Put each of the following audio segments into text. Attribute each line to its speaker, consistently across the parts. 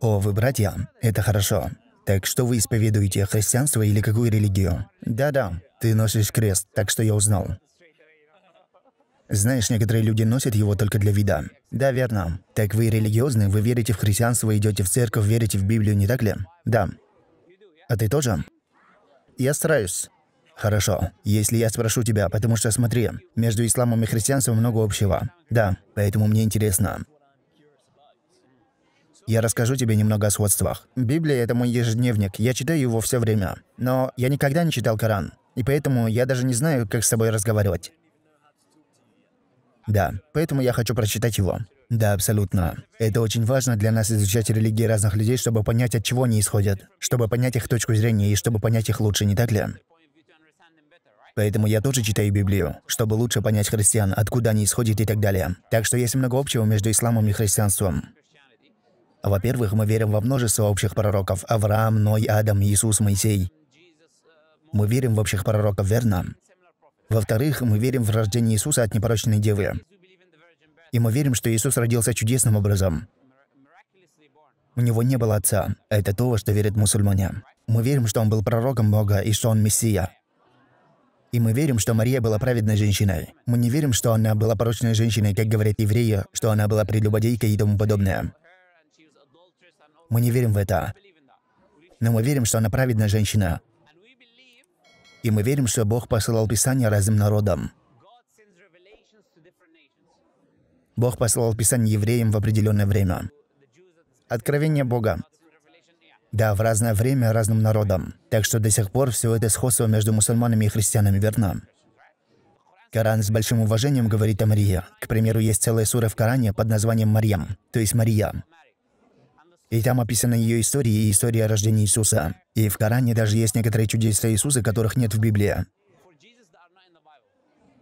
Speaker 1: «О, вы братья, это хорошо. Так что вы исповедуете, христианство или какую религию?» «Да-да, ты носишь крест, так что я узнал». Знаешь, некоторые люди носят его только для вида. Да, верно. Так вы религиозны, вы верите в христианство, идете в церковь, верите в Библию, не так ли? Да. А ты тоже? Я стараюсь. Хорошо. Если я спрошу тебя, потому что смотри, между исламом и христианством много общего. Да, поэтому мне интересно, я расскажу тебе немного о сводствах. Библия – это мой ежедневник, я читаю его все время. Но я никогда не читал Коран, и поэтому я даже не знаю, как с собой разговаривать. Да, поэтому я хочу прочитать его. Да, абсолютно. Это очень важно для нас изучать религии разных людей, чтобы понять, от чего они исходят, чтобы понять их точку зрения и чтобы понять их лучше, не так ли? Поэтому я тоже читаю Библию, чтобы лучше понять христиан, откуда они исходят и так далее. Так что есть много общего между исламом и христианством. Во-первых, мы верим во множество общих пророков – Авраам, Ной, Адам, Иисус, Моисей. Мы верим в общих пророков, верно? Во-вторых, мы верим в рождение Иисуса от непорочной девы. И мы верим, что Иисус родился чудесным образом. У него не было отца. Это то, во что верят мусульмане. Мы верим, что он был пророком Бога и что он Мессия. И мы верим, что Мария была праведной женщиной. Мы не верим, что она была порочной женщиной, как говорят евреи, что она была прелюбодейкой и тому подобное. Мы не верим в это. Но мы верим, что она праведная женщина. И мы верим, что Бог посылал Писание разным народам. Бог посылал Писание евреям в определенное время. Откровение Бога. Да, в разное время разным народам. Так что до сих пор все это сходство между мусульманами и христианами верно. Коран с большим уважением говорит о Марии. К примеру, есть целая сура в Коране под названием Марьям, то есть Мария. И там описана ее история и история о рождении Иисуса. И в Коране даже есть некоторые чудеса Иисуса, которых нет в Библии.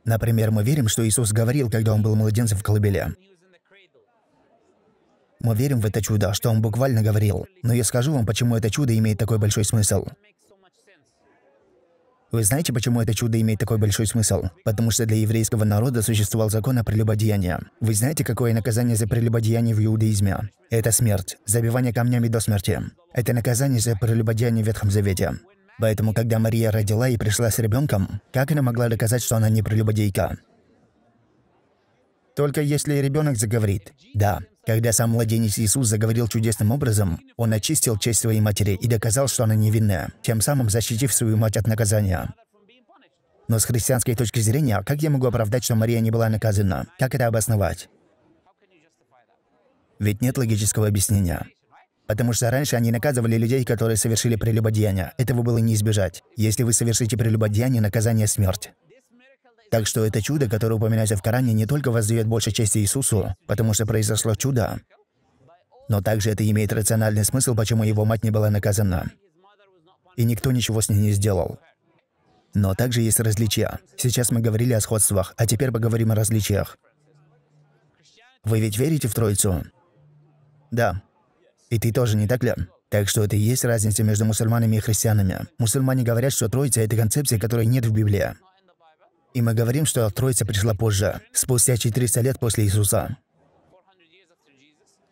Speaker 1: Например, мы верим, что Иисус говорил, когда он был младенцем в колыбели. Мы верим в это чудо, что он буквально говорил. Но я скажу вам, почему это чудо имеет такой большой смысл. Вы знаете, почему это чудо имеет такой большой смысл? Потому что для еврейского народа существовал закон о прелюбодеянии. Вы знаете, какое наказание за прелюбодеяние в иудаизме? Это смерть, забивание камнями до смерти. Это наказание за прелюбодеяние в Ветхом Завете. Поэтому, когда Мария родила и пришла с ребенком, как она могла доказать, что она не прелюбодейка? Только если ребенок заговорит. Да, когда сам младенец Иисус заговорил чудесным образом, он очистил честь своей матери и доказал, что она невинна, тем самым защитив свою мать от наказания. Но с христианской точки зрения, как я могу оправдать, что Мария не была наказана? Как это обосновать? Ведь нет логического объяснения. Потому что раньше они наказывали людей, которые совершили прелюбодеяние. Этого было не избежать. Если вы совершите прелюбодеяние, наказание – смерть. Так что это чудо, которое упоминается в Коране, не только воздает больше чести Иисусу, потому что произошло чудо, но также это имеет рациональный смысл, почему его мать не была наказана. И никто ничего с ней не сделал. Но также есть различия. Сейчас мы говорили о сходствах, а теперь поговорим о различиях. Вы ведь верите в Троицу? Да. И ты тоже, не так ли? Так что это и есть разница между мусульманами и христианами. Мусульмане говорят, что Троица – это концепция, которой нет в Библии. И мы говорим, что Троица пришла позже, спустя 400 лет после Иисуса.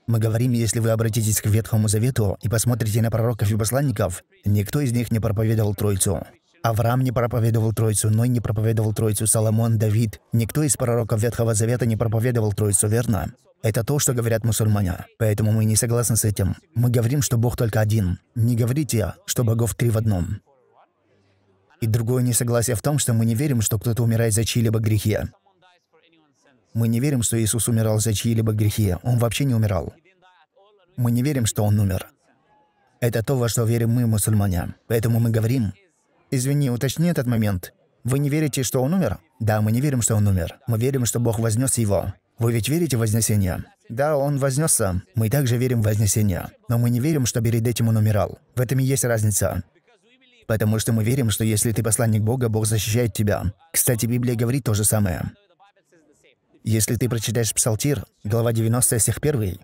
Speaker 1: Мы говорим, если вы обратитесь к Ветхому Завету и посмотрите на пророков и посланников, никто из них не проповедовал Троицу. Авраам не проповедовал Троицу, Ной не проповедовал Троицу, Соломон, Давид. Никто из пророков Ветхого Завета не проповедовал Троицу, верно? Это то, что говорят мусульмане. Поэтому мы не согласны с этим. Мы говорим, что Бог только один. Не говорите, что богов три в одном. И другое несогласие в том, что мы не верим, что кто-то умирает за чьи-либо грехи. Мы не верим, что Иисус умирал за чьи-либо грехи. Он вообще не умирал. Мы не верим, что Он умер. Это то, во что верим мы, мусульмане. Поэтому мы говорим, «Извини, уточни этот момент. Вы не верите, что Он умер?» Да, мы не верим, что Он умер. Мы верим, что Бог вознес Его. Вы ведь верите в Вознесение? Да, Он вознесся. Мы также верим в Вознесение. Но мы не верим, что перед этим Он умирал. В этом и есть разница. Потому что мы верим, что если ты посланник Бога, Бог защищает тебя. Кстати, Библия говорит то же самое. Если ты прочитаешь Псалтир, глава 90 стих 1,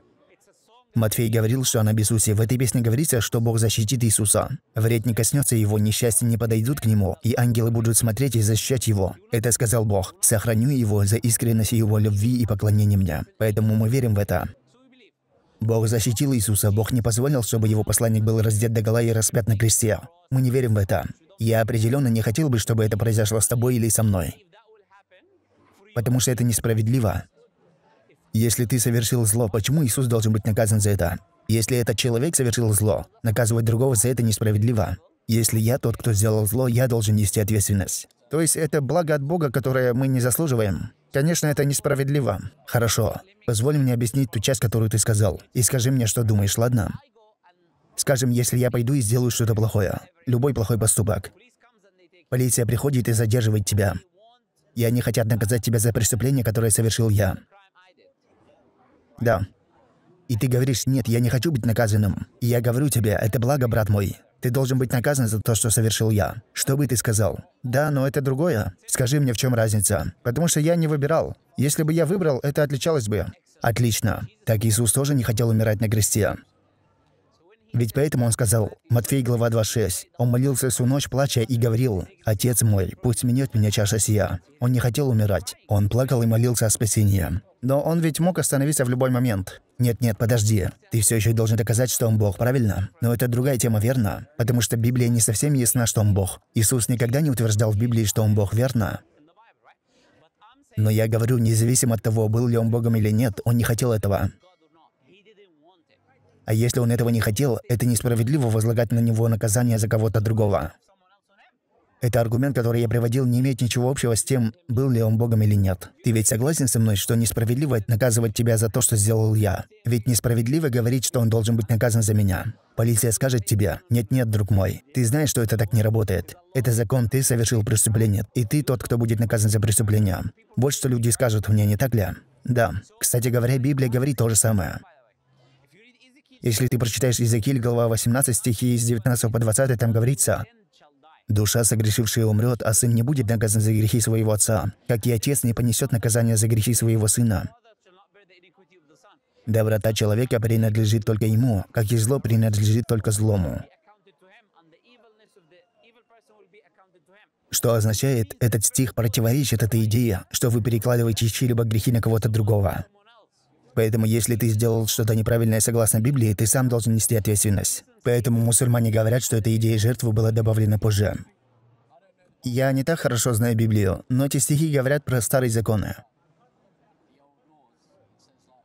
Speaker 1: Матфей говорил, что она без Иисусе. В этой песне говорится, что Бог защитит Иисуса. Вред не коснется его, несчастье не подойдут к нему, и ангелы будут смотреть и защищать его. Это сказал Бог. Сохраню его за искренность его любви и поклонения мне. Поэтому мы верим в это. Бог защитил Иисуса, Бог не позволил, чтобы его посланник был раздет до гола и распят на кресте. Мы не верим в это. Я определенно не хотел бы, чтобы это произошло с тобой или со мной. Потому что это несправедливо. Если ты совершил зло, почему Иисус должен быть наказан за это? Если этот человек совершил зло, наказывать другого за это несправедливо. Если я тот, кто сделал зло, я должен нести ответственность. То есть это благо от Бога, которое мы не заслуживаем. Конечно, это несправедливо. Хорошо. Позволь мне объяснить ту часть, которую ты сказал. И скажи мне, что думаешь, ладно? Скажем, если я пойду и сделаю что-то плохое. Любой плохой поступок. Полиция приходит и задерживает тебя. И они хотят наказать тебя за преступление, которое совершил я. Да. И ты говоришь, нет, я не хочу быть наказанным. И я говорю тебе, это благо, брат мой. Ты должен быть наказан за то, что совершил я. Что бы ты сказал? Да, но это другое. Скажи мне, в чем разница? Потому что я не выбирал. Если бы я выбрал, это отличалось бы. Отлично. Так Иисус тоже не хотел умирать на кресте. Ведь поэтому он сказал, Матфей, глава 2.6, он молился всю ночь, плача, и говорил, «Отец мой, пусть минет меня чаша сия». Он не хотел умирать. Он плакал и молился о спасении. Но он ведь мог остановиться в любой момент. Нет-нет, подожди. Ты все еще должен доказать, что он Бог, правильно? Но это другая тема, верно? Потому что Библия не совсем ясна, что он Бог. Иисус никогда не утверждал в Библии, что он Бог, верно? Но я говорю, независимо от того, был ли он Богом или нет, он не хотел этого. А если он этого не хотел, это несправедливо возлагать на него наказание за кого-то другого. Это аргумент, который я приводил, не имеет ничего общего с тем, был ли он богом или нет. Ты ведь согласен со мной, что несправедливо наказывать тебя за то, что сделал я? Ведь несправедливо говорить, что он должен быть наказан за меня. Полиция скажет тебе, нет-нет, друг мой, ты знаешь, что это так не работает. Это закон, ты совершил преступление, и ты тот, кто будет наказан за преступление. Вот что люди скажут мне, не так ли? Да. Кстати говоря, Библия говорит то же самое. Если ты прочитаешь Иезекииль, глава 18, стихи из 19 по 20, там говорится, Душа согрешившая умрет, а сын не будет наказан за грехи своего отца, как и отец не понесет наказания за грехи своего сына. Доброта человека принадлежит только ему, как и зло принадлежит только злому. Что означает, этот стих противоречит этой идее, что вы перекладываете чьи-либо грехи на кого-то другого. Поэтому если ты сделал что-то неправильное согласно Библии, ты сам должен нести ответственность. Поэтому мусульмане говорят, что эта идея жертвы была добавлена позже. Я не так хорошо знаю Библию, но эти стихи говорят про старые законы.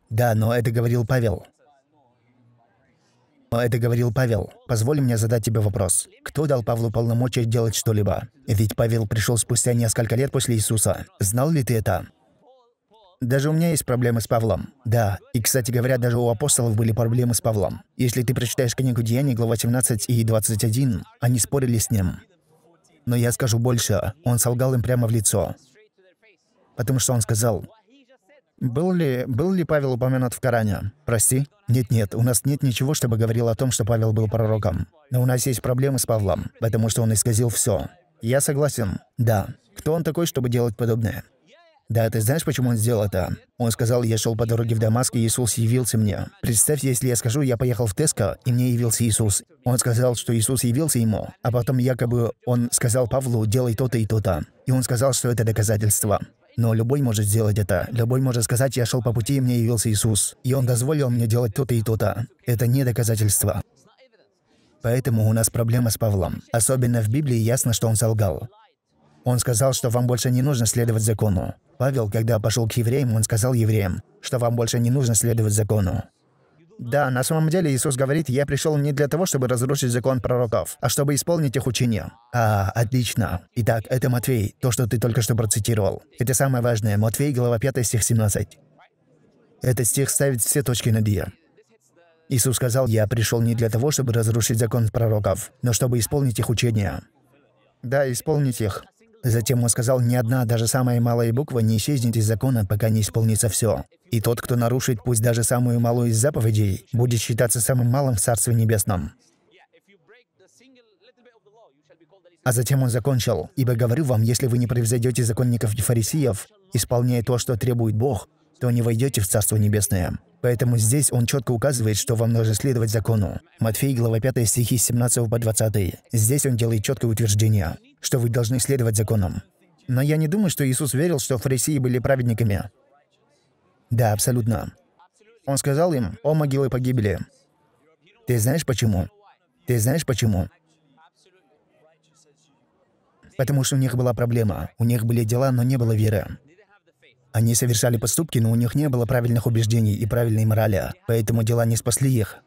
Speaker 1: Да, но это говорил Павел. Но это говорил Павел. Позволь мне задать тебе вопрос. Кто дал Павлу полномочия делать что-либо? Ведь Павел пришел спустя несколько лет после Иисуса. Знал ли ты это? Даже у меня есть проблемы с Павлом. Да, и, кстати говоря, даже у апостолов были проблемы с Павлом. Если ты прочитаешь книгу Деяний, глава 17 и 21, они спорили с ним. Но я скажу больше, он солгал им прямо в лицо. Потому что он сказал, был ли, был ли Павел упомянут в Коране? Прости? Нет-нет, у нас нет ничего, чтобы говорил о том, что Павел был пророком. Но у нас есть проблемы с Павлом, потому что он исказил все. Я согласен. Да. Кто он такой, чтобы делать подобное? Да, ты знаешь, почему он сделал это? Он сказал, я шел по дороге в Дамаск, и Иисус явился мне. Представь, если я скажу, я поехал в Теско, и мне явился Иисус. Он сказал, что Иисус явился ему, а потом якобы он сказал Павлу, делай то-то и то-то. И он сказал, что это доказательство. Но любой может сделать это. Любой может сказать, я шел по пути, и мне явился Иисус. И он дозволил мне делать то-то и то-то. Это не доказательство. Поэтому у нас проблема с Павлом. Особенно в Библии ясно, что он солгал. Он сказал, что вам больше не нужно следовать закону. Павел, когда пошел к евреям, он сказал евреям, что вам больше не нужно следовать закону. Да, на самом деле Иисус говорит, я пришел не для того, чтобы разрушить закон пророков, а чтобы исполнить их учение. А, отлично. Итак, это Матвей, то, что ты только что процитировал. Это самое важное. Матвей, глава 5, стих 17. Этот стих ставит все точки над «и». Иисус сказал, «Я пришел не для того, чтобы разрушить закон пророков, но чтобы исполнить их учение. Да, исполнить их. Затем он сказал, ни одна, даже самая малая буква не исчезнет из закона, пока не исполнится все. И тот, кто нарушит пусть даже самую малую из заповедей, будет считаться самым малым в Царстве Небесном. А затем он закончил, «Ибо говорю вам, если вы не превзойдете законников и фарисеев, исполняя то, что требует Бог, то не войдете в Царство Небесное». Поэтому здесь он четко указывает, что вам нужно следовать закону. Матфей, глава 5, стихи 17 по 20. Здесь он делает четкое утверждение что вы должны следовать законам. Но я не думаю, что Иисус верил, что фарисеи были праведниками. Да, абсолютно. Он сказал им, о могилы погибели. Ты знаешь почему? Ты знаешь почему? Потому что у них была проблема. У них были дела, но не было веры. Они совершали поступки, но у них не было правильных убеждений и правильной морали, поэтому дела не спасли их.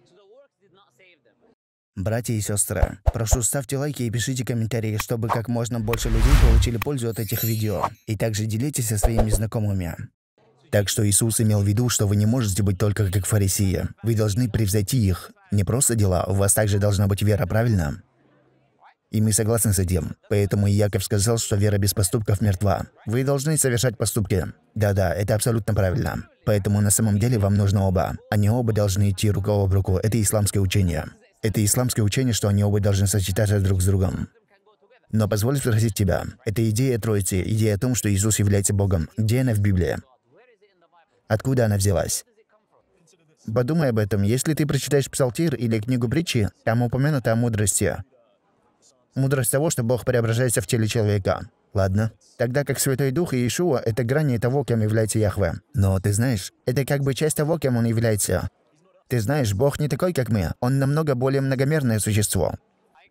Speaker 1: Братья и сестры, прошу ставьте лайки и пишите комментарии, чтобы как можно больше людей получили пользу от этих видео. И также делитесь со своими знакомыми. Так что Иисус имел в виду, что вы не можете быть только как фарисеи. Вы должны превзойти их. Не просто дела, у вас также должна быть вера, правильно? И мы согласны с этим. Поэтому Иаков сказал, что вера без поступков мертва. Вы должны совершать поступки. Да-да, это абсолютно правильно. Поэтому на самом деле вам нужно оба. Они а оба должны идти рука об руку. Это исламское учение. Это исламское учение, что они оба должны сочетаться друг с другом. Но позволь спросить тебя, это идея Троицы, идея о том, что Иисус является Богом. Где она в Библии? Откуда она взялась? Подумай об этом. Если ты прочитаешь Псалтир или книгу притчи, там упомянуто о мудрости. Мудрость того, что Бог преображается в теле человека. Ладно. Тогда как Святой Дух и Иешуа — это грани того, кем является Яхве. Но ты знаешь, это как бы часть того, кем он является. Ты знаешь, Бог не такой, как мы. Он намного более многомерное существо.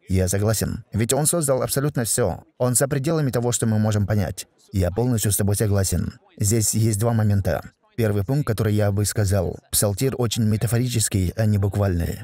Speaker 1: Я согласен. Ведь Он создал абсолютно все. Он за пределами того, что мы можем понять. Я полностью с тобой согласен. Здесь есть два момента. Первый пункт, который я бы сказал. Псалтир очень метафорический, а не буквальный.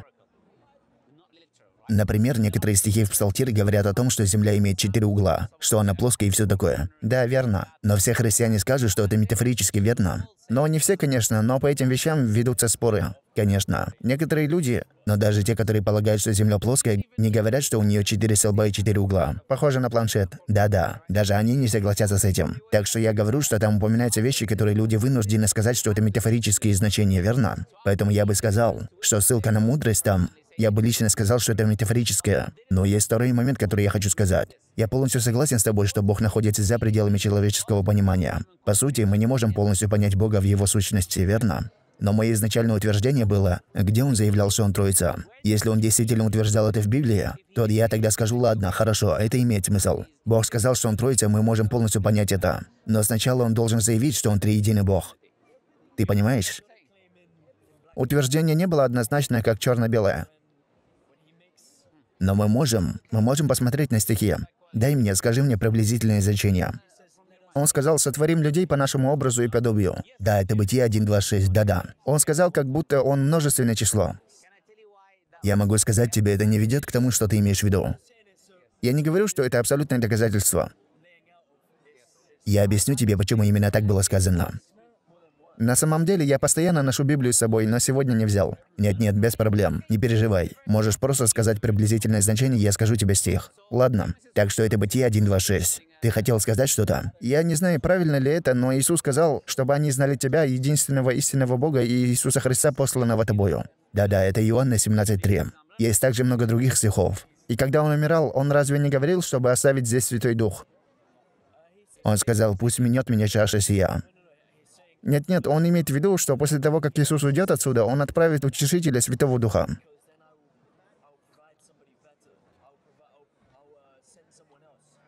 Speaker 1: Например, некоторые стихи в Псалтире говорят о том, что Земля имеет четыре угла, что она плоская и все такое. Да, верно. Но все христиане скажут, что это метафорически верно. Но не все, конечно, но по этим вещам ведутся споры. Конечно, некоторые люди, но даже те, которые полагают, что Земля плоская, не говорят, что у нее четыре столба и четыре угла. Похоже на планшет. Да-да, даже они не согласятся с этим. Так что я говорю, что там упоминаются вещи, которые люди вынуждены сказать, что это метафорические значения, верно? Поэтому я бы сказал, что ссылка на мудрость там я бы лично сказал, что это метафорическое. Но есть второй момент, который я хочу сказать. Я полностью согласен с тобой, что Бог находится за пределами человеческого понимания. По сути, мы не можем полностью понять Бога в его сущности, верно? Но мое изначальное утверждение было, где он заявлял, что он Троица. Если он действительно утверждал это в Библии, то я тогда скажу, ладно, хорошо, это имеет смысл. Бог сказал, что он Троица, мы можем полностью понять это. Но сначала он должен заявить, что он триединый Бог. Ты понимаешь? Утверждение не было однозначное, как черно-белое. Но мы можем, мы можем посмотреть на стихи. Дай мне, скажи мне приблизительное значение. Он сказал, сотворим людей по нашему образу и подобию. Да, это Бытие 1.26, да-да. Он сказал, как будто он множественное число. Я могу сказать тебе, это не ведет к тому, что ты имеешь в виду. Я не говорю, что это абсолютное доказательство. Я объясню тебе, почему именно так было сказано. На самом деле, я постоянно ношу Библию с собой, но сегодня не взял. Нет-нет, без проблем. Не переживай. Можешь просто сказать приблизительное значение, я скажу тебе стих. Ладно. Так что это Бытие 1.2.6. Ты хотел сказать что-то? Я не знаю, правильно ли это, но Иисус сказал, чтобы они знали тебя, единственного истинного Бога и Иисуса Христа, посланного тобою. Да-да, это Иоанна 17.3. Есть также много других стихов. И когда он умирал, он разве не говорил, чтобы оставить здесь Святой Дух? Он сказал, пусть минет меня чаша сия. Нет-нет, он имеет в виду, что после того, как Иисус уйдет отсюда, он отправит Утешителя Святого Духа.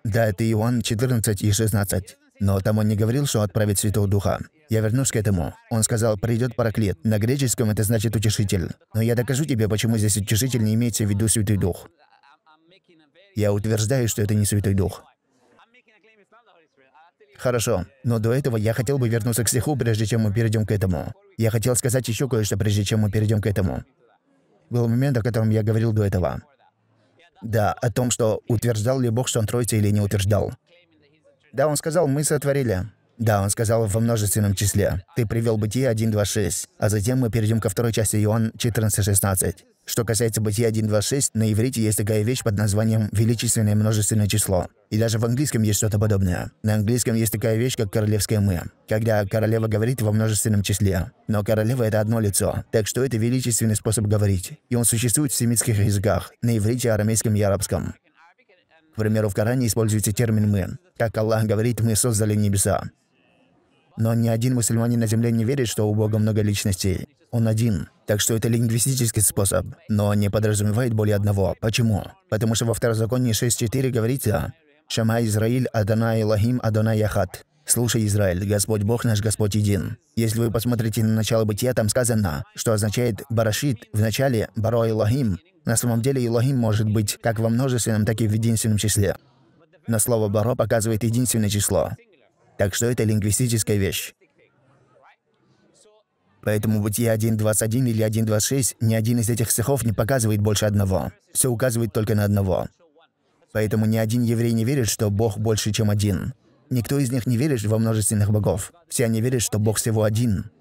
Speaker 1: Да, это Иоанн 14 и 16. Но там он не говорил, что отправит Святого Духа. Я вернусь к этому. Он сказал, придет параклет. На греческом это значит утешитель. Но я докажу тебе, почему здесь утешитель не имеется в виду Святой Дух. Я утверждаю, что это не Святой Дух. Хорошо, но до этого я хотел бы вернуться к стиху, прежде чем мы перейдем к этому. Я хотел сказать еще кое-что, прежде чем мы перейдем к этому. Был момент, о котором я говорил до этого. Да, о том, что утверждал ли Бог, что Он Троица или не утверждал. Да, Он сказал, мы сотворили. Да, он сказал во множественном числе. Ты привел Бытие 1.2.6, а затем мы перейдем ко второй части Иоанн 14.16. Что касается Бытия 1.2.6, на иврите есть такая вещь под названием «величественное множественное число». И даже в английском есть что-то подобное. На английском есть такая вещь, как королевское «мы», когда королева говорит во множественном числе. Но королева – это одно лицо, так что это величественный способ говорить. И он существует в семитских языках, на иврите, арамейском и арабском. К примеру, в Коране используется термин «мы». Как Аллах говорит, «мы создали небеса». Но ни один мусульманин на земле не верит, что у Бога много личностей. Он один. Так что это лингвистический способ, но не подразумевает более одного. Почему? Потому что во второзаконии 6.4 говорится «Шама Израиль Адонай Лахим Адонай Яхат». «Слушай, Израиль, Господь Бог наш Господь един». Если вы посмотрите на начало бытия, там сказано, что означает «барашит» в начале «баро Илохим». На самом деле Илохим может быть как во множественном, так и в единственном числе. Но слово «баро» показывает единственное число. Так что это лингвистическая вещь. Поэтому бытие 1.21 или 1.26, ни один из этих стихов не показывает больше одного. Все указывает только на одного. Поэтому ни один еврей не верит, что Бог больше, чем один. Никто из них не верит во множественных богов. Все они верят, что Бог всего один.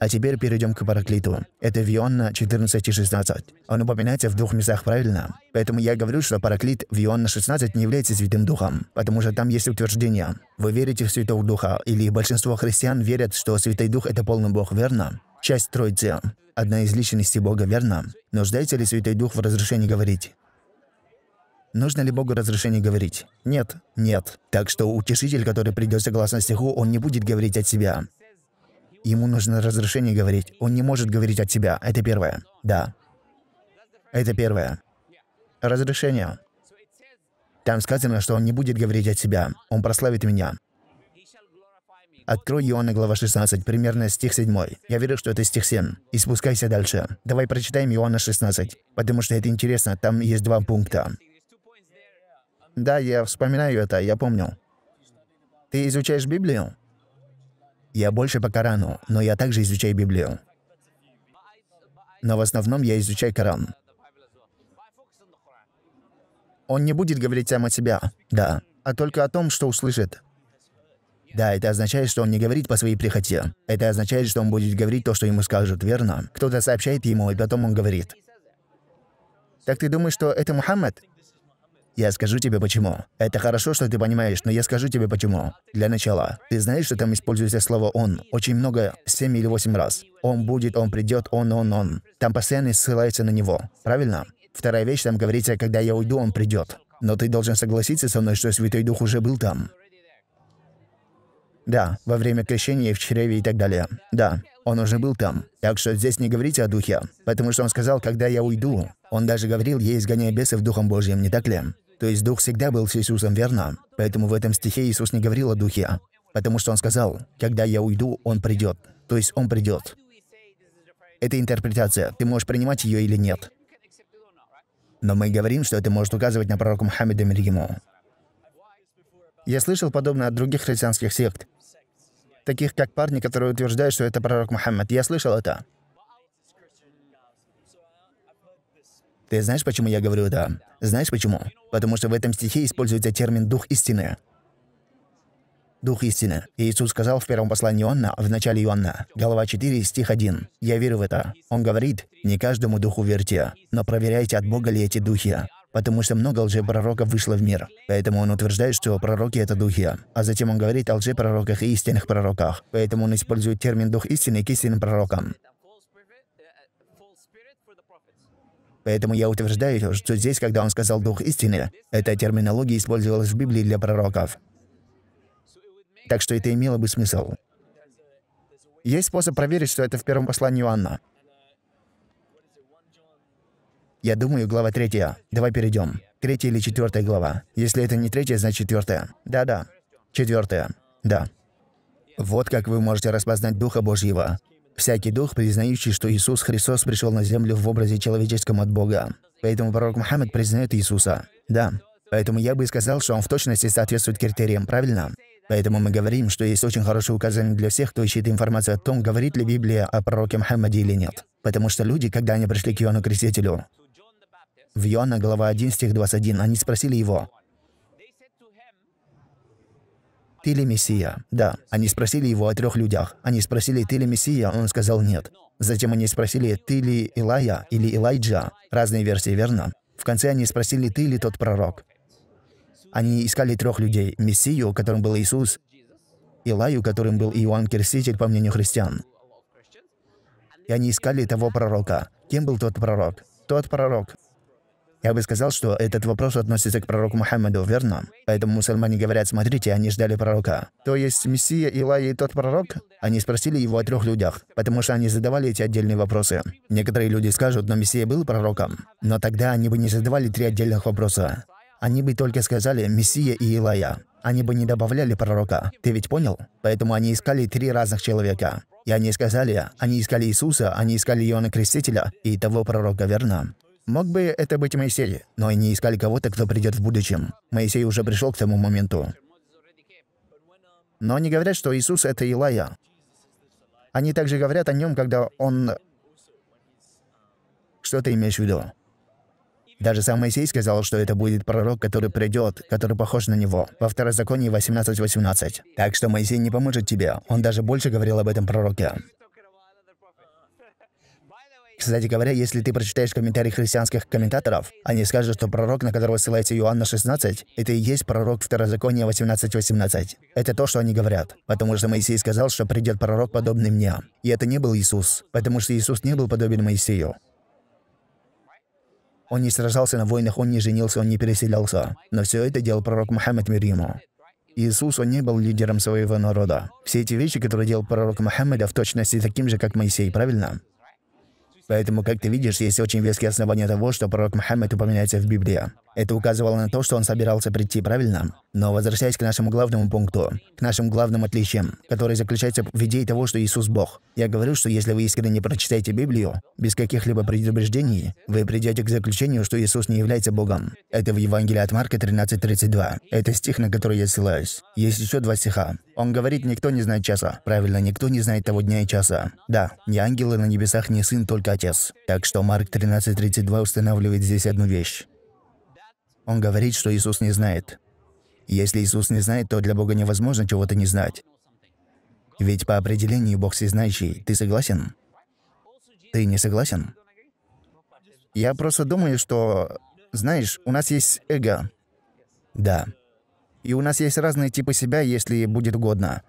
Speaker 1: А теперь перейдем к Параклиту. Это Вионна 14 и 16. Он упоминается в двух местах правильно. Поэтому я говорю, что Параклит в Иоанна 16 не является Святым Духом, потому что там есть утверждение. Вы верите в Святого Духа, или большинство христиан верят, что Святой Дух – это полный Бог, верно? Часть Троицы. Одна из личностей Бога, верно? Нуждается ли Святой Дух в разрешении говорить? Нужно ли Богу разрешение говорить? Нет, нет. Так что утешитель, который придет согласно стиху, он не будет говорить от себя. Ему нужно разрешение говорить. Он не может говорить от себя. Это первое. Да. Это первое. Разрешение. Там сказано, что он не будет говорить от себя. Он прославит меня. Открой Иоанна, глава 16, примерно стих 7. Я верю, что это стих 7. И спускайся дальше. Давай прочитаем Иоанна 16, потому что это интересно. Там есть два пункта. Да, я вспоминаю это, я помню. Ты изучаешь Библию? Я больше по Корану, но я также изучаю Библию. Но в основном я изучаю Коран. Он не будет говорить сам о себя, да, а только о том, что услышит. Да, это означает, что он не говорит по своей прихоти. Это означает, что он будет говорить то, что ему скажут, верно? Кто-то сообщает ему, и потом он говорит. Так ты думаешь, что это Мухаммад? Я скажу тебе почему. Это хорошо, что ты понимаешь, но я скажу тебе почему. Для начала. Ты знаешь, что там используется слово «он» очень много, семь или восемь раз. «Он будет», «он придет», «он», «он», «он». Там постоянно ссылается на него. Правильно? Вторая вещь, там говорится, когда я уйду, он придет. Но ты должен согласиться со мной, что Святой Дух уже был там. Да, во время крещения в чреве и так далее. Да, он уже был там. Так что здесь не говорите о духе. Потому что он сказал, когда я уйду. Он даже говорил, я изгоняю бесов Духом Божьим, не так ли? То есть Дух всегда был с Иисусом, верно? Поэтому в этом стихе Иисус не говорил о Духе, а потому что Он сказал, «Когда я уйду, Он придет». То есть Он придет. Это интерпретация. Ты можешь принимать ее или нет. Но мы говорим, что это может указывать на пророка Мухаммеда мир ему. Я слышал подобное от других христианских сект, таких как парни, которые утверждают, что это пророк Мухаммед. Я слышал это. Ты знаешь, почему я говорю да? Знаешь почему? Потому что в этом стихе используется термин «дух истины». Дух истины. Иисус сказал в первом послании Иоанна, в начале Иоанна, глава 4, стих 1. «Я верю в это». Он говорит, «Не каждому духу верьте, но проверяйте, от Бога ли эти духи, потому что много лжепророков вышло в мир. Поэтому он утверждает, что пророки – это духи. А затем он говорит о лжепророках и истинных пророках. Поэтому он использует термин «дух истины» к истинным пророкам. Поэтому я утверждаю, что здесь, когда он сказал «дух истины», эта терминология использовалась в Библии для пророков. Так что это имело бы смысл. Есть способ проверить, что это в первом послании Иоанна. Я думаю, глава третья. Давай перейдем. Третья или четвертая глава. Если это не третья, значит четвертая. Да-да. Четвертая. Да. Вот как вы можете распознать Духа Божьего. Всякий дух, признающий, что Иисус Христос пришел на землю в образе человеческом от Бога. Поэтому пророк Мухаммад признает Иисуса. Да. Поэтому я бы сказал, что он в точности соответствует критериям, правильно? Поэтому мы говорим, что есть очень хорошее указание для всех, кто ищет информацию о том, говорит ли Библия о пророке Мухаммаде или нет. Потому что люди, когда они пришли к Иоанну Крестителю, в Иоанна, глава 1, стих 21, они спросили его, «Ты ли Мессия?» «Да». Они спросили его о трех людях. Они спросили, «Ты ли Мессия?» Он сказал «Нет». Затем они спросили, «Ты ли Илая или Илайджа?» Разные версии, верно? В конце они спросили, «Ты ли тот пророк?» Они искали трех людей. Мессию, которым был Иисус, Илаю, которым был Иоанн Креститель, по мнению христиан. И они искали того пророка. Кем был тот пророк? Тот пророк, я бы сказал, что этот вопрос относится к пророку Мухаммаду, верно? Поэтому мусульмане говорят, смотрите, они ждали пророка. То есть Мессия, Илай и тот пророк? Они спросили его о трех людях, потому что они задавали эти отдельные вопросы. Некоторые люди скажут, но Мессия был пророком. Но тогда они бы не задавали три отдельных вопроса. Они бы только сказали «Мессия» и «Илая». Они бы не добавляли пророка. Ты ведь понял? Поэтому они искали три разных человека. И они сказали, они искали Иисуса, они искали Иоанна Крестителя и того пророка, верно? Мог бы это быть Моисей, но они искали кого-то, кто придет в будущем. Моисей уже пришел к тому моменту. Но они говорят, что Иисус — это Илая. Они также говорят о нем, когда он... Что ты имеешь в виду? Даже сам Моисей сказал, что это будет пророк, который придет, который похож на него. Во Второзаконии 18.18. 18. Так что Моисей не поможет тебе. Он даже больше говорил об этом пророке. Кстати говоря, если ты прочитаешь комментарии христианских комментаторов, они скажут, что пророк, на которого ссылается Иоанна 16, это и есть пророк Второзакония 18.18. 18. Это то, что они говорят. Потому что Моисей сказал, что придет пророк, подобный мне. И это не был Иисус, потому что Иисус не был подобен Моисею. Он не сражался на войнах, он не женился, он не переселялся. Но все это делал пророк Мухаммад мир ему. Иисус, он не был лидером своего народа. Все эти вещи, которые делал пророк Мухаммад, а в точности таким же, как Моисей, правильно? Поэтому, как ты видишь, есть очень веские основания того, что пророк Мухаммед упоминается в Библии. Это указывало на то, что он собирался прийти, правильно? Но возвращаясь к нашему главному пункту, к нашим главным отличиям, которые заключаются в идее того, что Иисус Бог. Я говорю, что если вы искренне прочитаете Библию, без каких-либо предубеждений, вы придете к заключению, что Иисус не является Богом. Это в Евангелии от Марка 13.32. Это стих, на который я ссылаюсь. Есть еще два стиха. Он говорит, никто не знает часа. Правильно, никто не знает того дня и часа. Да, ни ангелы на небесах, ни сын, только отец. Так что Марк 13.32 устанавливает здесь одну вещь. Он говорит, что Иисус не знает. Если Иисус не знает, то для Бога невозможно чего-то не знать. Ведь по определению Бог всезнающий. Ты согласен? Ты не согласен? Я просто думаю, что, знаешь, у нас есть эго. Да. И у нас есть разные типы себя, если будет угодно.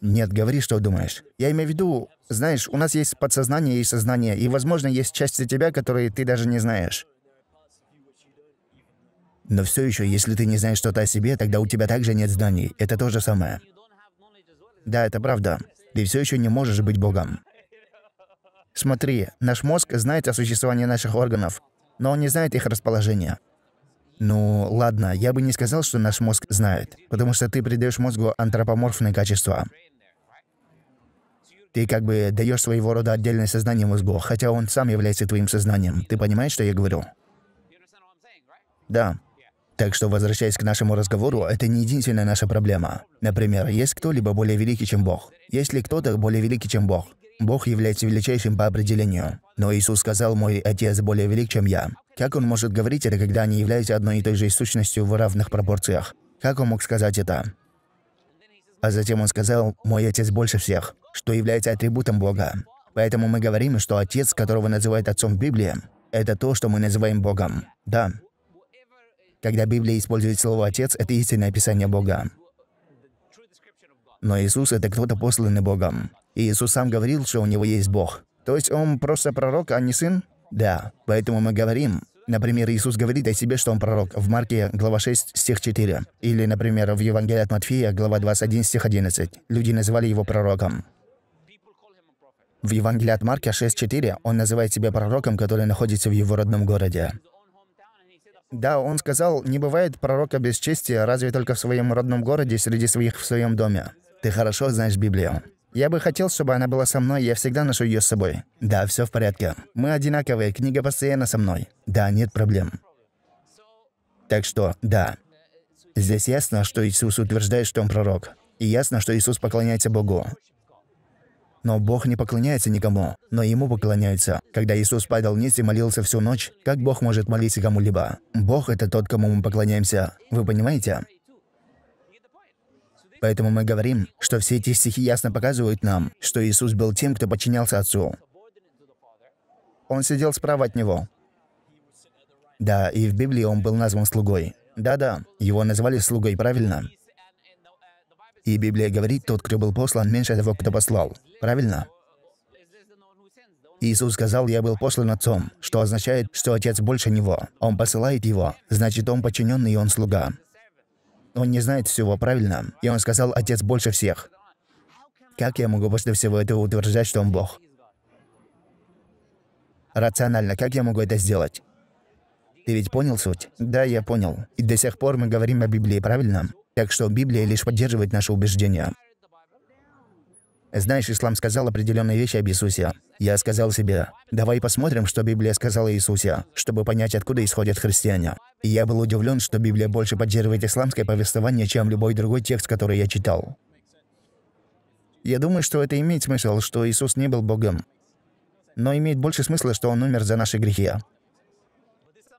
Speaker 1: Нет, говори, что думаешь. Я имею в виду, знаешь, у нас есть подсознание и сознание, и, возможно, есть части тебя, которые ты даже не знаешь. Но все еще, если ты не знаешь что-то о себе, тогда у тебя также нет знаний. Это то же самое. Да, это правда. Ты все еще не можешь быть Богом. Смотри, наш мозг знает о существовании наших органов, но он не знает их расположение. Ну, ладно, я бы не сказал, что наш мозг знает, потому что ты придаешь мозгу антропоморфные качества. Ты как бы даешь своего рода отдельное сознание мозгу, хотя он сам является твоим сознанием. Ты понимаешь, что я говорю? Да. Так что, возвращаясь к нашему разговору, это не единственная наша проблема. Например, есть кто-либо более великий, чем Бог? Есть ли кто-то более великий, чем Бог? Бог является величайшим по определению. Но Иисус сказал, «Мой Отец более велик, чем я». Как он может говорить это, когда они являются одной и той же сущностью в равных пропорциях? Как он мог сказать это? А затем он сказал, «Мой Отец больше всех», что является атрибутом Бога. Поэтому мы говорим, что Отец, которого называют Отцом в Библии, это то, что мы называем Богом. Да, когда Библия использует слово «отец», это истинное описание Бога. Но Иисус — это кто-то посланный Богом. И Иисус сам говорил, что у него есть Бог. То есть он просто пророк, а не сын? Да, поэтому мы говорим, Например, Иисус говорит о себе, что он пророк, в Марке, глава 6, стих 4. Или, например, в Евангелии от Матфея, глава 21, стих 11. Люди называли его пророком. В Евангелии от Марка 6.4 он называет себя пророком, который находится в его родном городе. Да, он сказал, не бывает пророка без чести, разве только в своем родном городе, среди своих в своем доме. Ты хорошо знаешь Библию. Я бы хотел, чтобы она была со мной, я всегда ношу ее с собой. Да, все в порядке. Мы одинаковые, книга постоянно со мной. Да, нет проблем. Так что, да. Здесь ясно, что Иисус утверждает, что он пророк. И ясно, что Иисус поклоняется Богу. Но Бог не поклоняется никому, но Ему поклоняются. Когда Иисус падал вниз и молился всю ночь, как Бог может молиться кому-либо? Бог – это тот, кому мы поклоняемся. Вы понимаете? Поэтому мы говорим, что все эти стихи ясно показывают нам, что Иисус был тем, кто подчинялся Отцу. Он сидел справа от Него. Да, и в Библии он был назван слугой. Да-да, его называли слугой, правильно? И Библия говорит, тот, кто был послан, меньше того, кто послал. Правильно? Иисус сказал, «Я был послан Отцом», что означает, что Отец больше Него. Он посылает Его, значит, Он подчиненный и Он слуга. Он не знает всего, правильно? И Он сказал, «Отец больше всех». Как я могу после всего этого утверждать, что Он Бог? Рационально, как я могу это сделать? Ты ведь понял суть? Да, я понял. И до сих пор мы говорим о Библии, правильно? Так что Библия лишь поддерживает наши убеждения. Знаешь, ислам сказал определенные вещи об Иисусе. Я сказал себе, давай посмотрим, что Библия сказала Иисусе, чтобы понять, откуда исходят христиане. И я был удивлен, что Библия больше поддерживает исламское повествование, чем любой другой текст, который я читал. Я думаю, что это имеет смысл, что Иисус не был Богом. Но имеет больше смысла, что Он умер за наши грехи.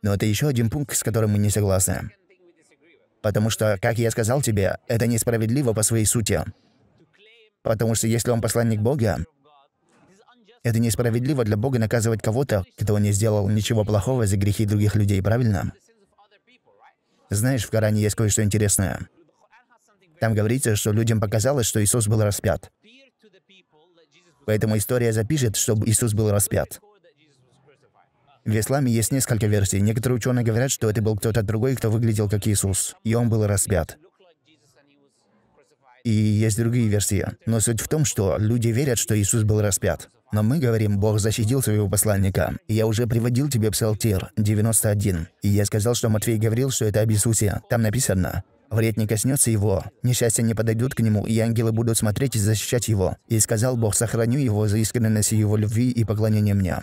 Speaker 1: Но это еще один пункт, с которым мы не согласны. Потому что, как я сказал тебе, это несправедливо по своей сути. Потому что если он посланник Бога, это несправедливо для Бога наказывать кого-то, кто не сделал ничего плохого за грехи других людей, правильно? Знаешь, в Коране есть кое-что интересное. Там говорится, что людям показалось, что Иисус был распят. Поэтому история запишет, чтобы Иисус был распят. В исламе есть несколько версий. Некоторые ученые говорят, что это был кто-то другой, кто выглядел как Иисус, и он был распят. И есть другие версии. Но суть в том, что люди верят, что Иисус был распят. Но мы говорим, Бог защитил своего посланника. я уже приводил тебе Псалтир 91. И я сказал, что Матвей говорил, что это об Иисусе. Там написано, Вред не коснется его, несчастья не подойдут к нему, и ангелы будут смотреть и защищать его. И сказал Бог, сохраню его за искренность его любви и поклонение мне.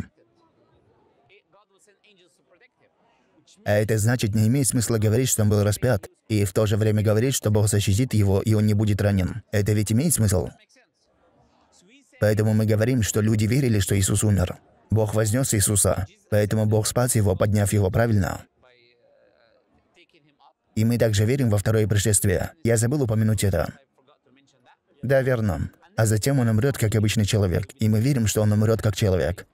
Speaker 1: А это значит, не имеет смысла говорить, что он был распят, и в то же время говорить, что Бог защитит его, и он не будет ранен. Это ведь имеет смысл? Поэтому мы говорим, что люди верили, что Иисус умер. Бог вознес Иисуса, поэтому Бог спас его, подняв его правильно. И мы также верим во второе пришествие. Я забыл упомянуть это. Да, верно. А затем он умрет как обычный человек, и мы верим, что он умрет как человек.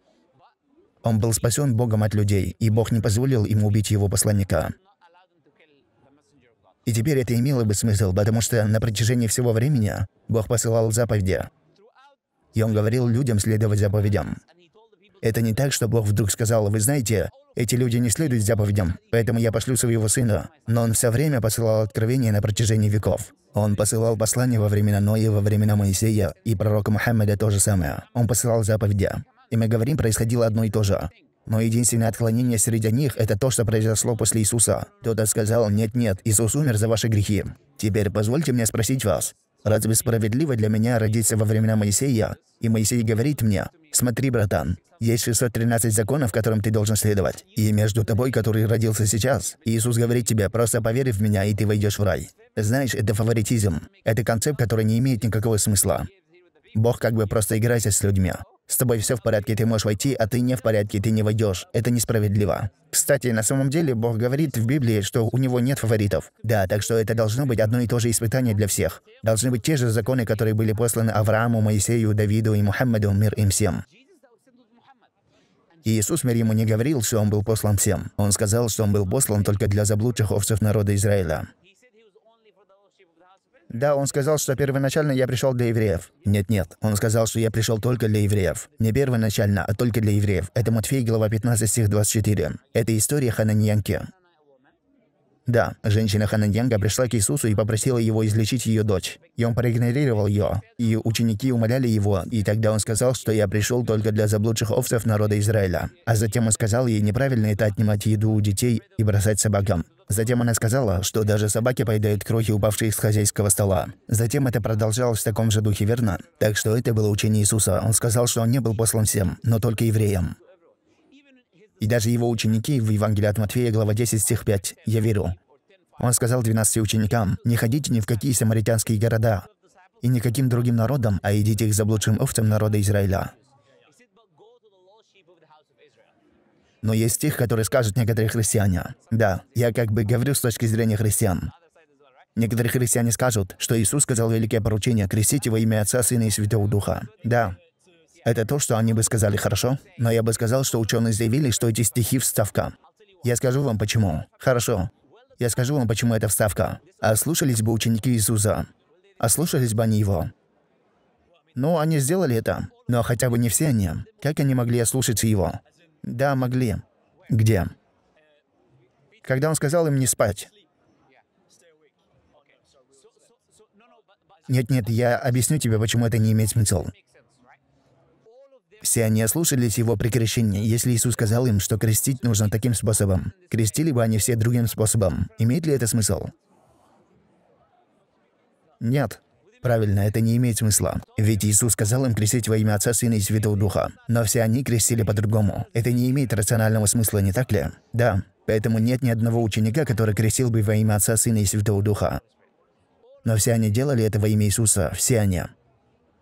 Speaker 1: Он был спасен Богом от людей, и Бог не позволил ему убить его посланника. И теперь это имело бы смысл, потому что на протяжении всего времени Бог посылал заповеди. И Он говорил людям следовать заповедям. Это не так, что Бог вдруг сказал, «Вы знаете, эти люди не следуют заповедям, поэтому я пошлю своего сына». Но он все время посылал откровения на протяжении веков. Он посылал послания во времена Ноя, во времена Моисея, и пророка Мухаммеда то же самое. Он посылал заповеди. И мы говорим, происходило одно и то же. Но единственное отклонение среди них – это то, что произошло после Иисуса. Кто-то сказал «Нет-нет, Иисус умер за ваши грехи». Теперь позвольте мне спросить вас, разве справедливо для меня родиться во времена Моисея? И Моисей говорит мне, «Смотри, братан, есть 613 законов, которым ты должен следовать, и между тобой, который родился сейчас. Иисус говорит тебе, просто поверь в меня, и ты войдешь в рай». Знаешь, это фаворитизм. Это концепт, который не имеет никакого смысла. Бог как бы просто играется с людьми. С тобой все в порядке, ты можешь войти, а ты не в порядке, ты не войдешь. Это несправедливо. Кстати, на самом деле Бог говорит в Библии, что у него нет фаворитов. Да, так что это должно быть одно и то же испытание для всех. Должны быть те же законы, которые были посланы Аврааму, Моисею, Давиду и Мухаммеду, мир им всем. И Иисус, мир ему, не говорил, что он был послан всем. Он сказал, что он был послан только для заблудших овцев народа Израиля. Да, он сказал, что первоначально я пришел для евреев. Нет-нет, он сказал, что я пришел только для евреев. Не первоначально, а только для евреев. Это Матфей, глава 15, стих 24. Это история Хананьянки. Да, женщина-хананьянга пришла к Иисусу и попросила его излечить ее дочь. И он проигнорировал ее, и ученики умоляли его, и тогда он сказал, что я пришел только для заблудших овцев народа Израиля. А затем он сказал ей, неправильно это отнимать еду у детей и бросать собакам. Затем она сказала, что даже собаки поедают крохи, упавшие с хозяйского стола. Затем это продолжалось в таком же духе, верно? Так что это было учение Иисуса. Он сказал, что он не был послан всем, но только евреям и даже его ученики в Евангелии от Матфея, глава 10, стих 5, «Я верю». Он сказал 12 ученикам, «Не ходите ни в какие самаритянские города и никаким другим народам, а идите к заблудшим овцам народа Израиля». Но есть стих, который скажут некоторые христиане. Да, я как бы говорю с точки зрения христиан. Некоторые христиане скажут, что Иисус сказал великое поручение крестите во имя Отца, Сына и Святого Духа. Да, это то, что они бы сказали, хорошо? Но я бы сказал, что ученые заявили, что эти стихи вставка. Я скажу вам почему. Хорошо. Я скажу вам, почему это вставка. А слушались бы ученики Иисуса. А слушались бы они его. Ну, они сделали это. Но ну, а хотя бы не все они. Как они могли ослушаться его? Да, могли. Где? Когда он сказал им не спать. Нет-нет, я объясню тебе, почему это не имеет смысла. Все они ослушались его прекращения, если Иисус сказал им, что крестить нужно таким способом. Крестили бы они все другим способом. Имеет ли это смысл? Нет. Правильно, это не имеет смысла. Ведь Иисус сказал им крестить во имя Отца, Сына и Святого Духа. Но все они крестили по-другому. Это не имеет рационального смысла, не так ли? Да. Поэтому нет ни одного ученика, который крестил бы во имя Отца, Сына и Святого Духа. Но все они делали это во имя Иисуса. Все они.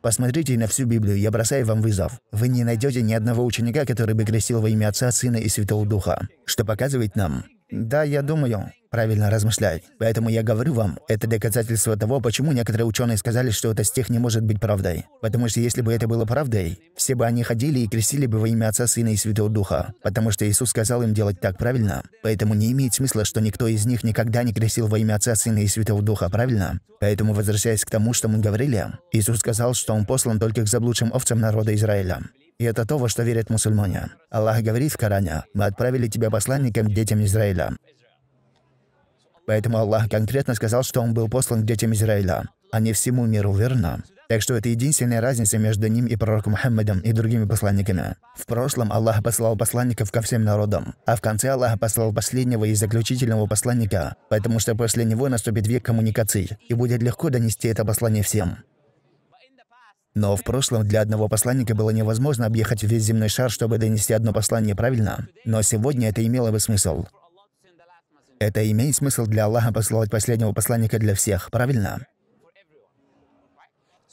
Speaker 1: Посмотрите на всю Библию, я бросаю вам вызов. Вы не найдете ни одного ученика, который бы крестил во имя Отца, Сына и Святого Духа. Что показывает нам? Да, я думаю, правильно размышлять. Поэтому я говорю вам, это доказательство того, почему некоторые ученые сказали, что этот стих не может быть правдой. Потому что если бы это было правдой, все бы они ходили и крестили бы во имя Отца, Сына и Святого Духа. Потому что Иисус сказал им делать так правильно. Поэтому не имеет смысла, что никто из них никогда не крестил во имя Отца, Сына и Святого Духа, правильно? Поэтому, возвращаясь к тому, что мы говорили, Иисус сказал, что Он послан только к заблудшим овцам народа Израиля. И это то, во что верят мусульмане. Аллах говорит в Коране, «Мы отправили тебя посланником к детям Израиля». Поэтому Аллах конкретно сказал, что он был послан к детям Израиля, а не всему миру, верно? Так что это единственная разница между ним и пророком Мухаммадом и другими посланниками. В прошлом Аллах послал посланников ко всем народам, а в конце Аллах послал последнего и заключительного посланника, потому что после него наступит век коммуникаций, и будет легко донести это послание всем. Но в прошлом для одного посланника было невозможно объехать весь земной шар, чтобы донести одно послание правильно. Но сегодня это имело бы смысл. Это имеет смысл для Аллаха послать последнего посланника для всех, правильно?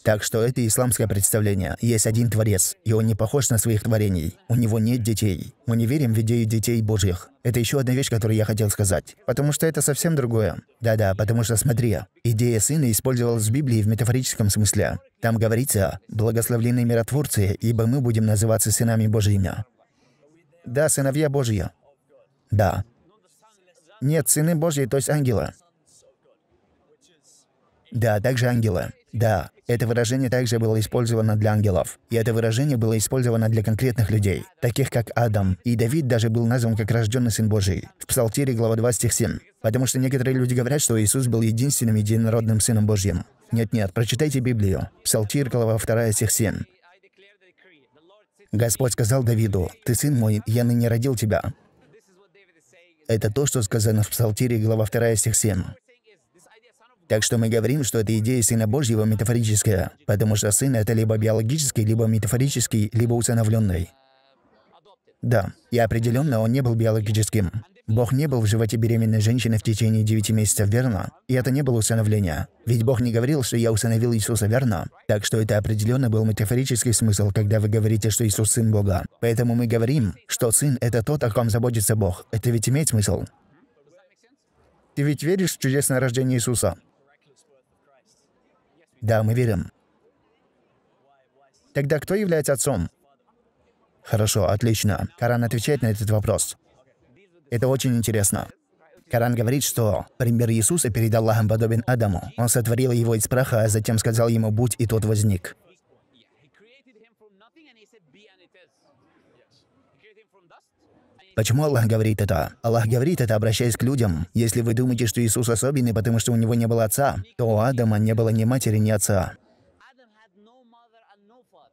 Speaker 1: Так что это исламское представление. Есть один Творец, и он не похож на своих творений. У него нет детей. Мы не верим в идею детей Божьих. Это еще одна вещь, которую я хотел сказать. Потому что это совсем другое. Да-да, потому что смотри, идея сына использовалась в Библии в метафорическом смысле. Там говорится «благословленные миротворцы, ибо мы будем называться сынами Божьими». Да, сыновья Божьи. Да нет сына Божьей, то есть ангела. Да, также ангела. Да, это выражение также было использовано для ангелов. И это выражение было использовано для конкретных людей, таких как Адам. И Давид даже был назван как рожденный Сын Божий. В Псалтире, глава 2, стих 7. Потому что некоторые люди говорят, что Иисус был единственным единородным Сыном Божьим. Нет-нет, прочитайте Библию. Псалтир, глава 2, стих 7. Господь сказал Давиду, «Ты сын мой, я ныне родил тебя». Это то, что сказано в Псалтире, глава 2, стих 7. Так что мы говорим, что эта идея Сына Божьего метафорическая, потому что Сын – это либо биологический, либо метафорический, либо усыновленный. Да, и определенно он не был биологическим. Бог не был в животе беременной женщины в течение 9 месяцев, верно? И это не было усыновление. Ведь Бог не говорил, что я усыновил Иисуса, верно? Так что это определенно был метафорический смысл, когда вы говорите, что Иисус Сын Бога. Поэтому мы говорим, что Сын — это тот, о ком заботится Бог. Это ведь имеет смысл? Ты ведь веришь в чудесное рождение Иисуса? Да, мы верим. Тогда кто является отцом? Хорошо, отлично. Коран отвечает на этот вопрос. Это очень интересно. Коран говорит, что пример Иисуса перед Аллахом подобен Адаму. Он сотворил его из праха, а затем сказал ему «будь», и тот возник. Почему Аллах говорит это? Аллах говорит это, обращаясь к людям. Если вы думаете, что Иисус особенный, потому что у него не было отца, то у Адама не было ни матери, ни отца.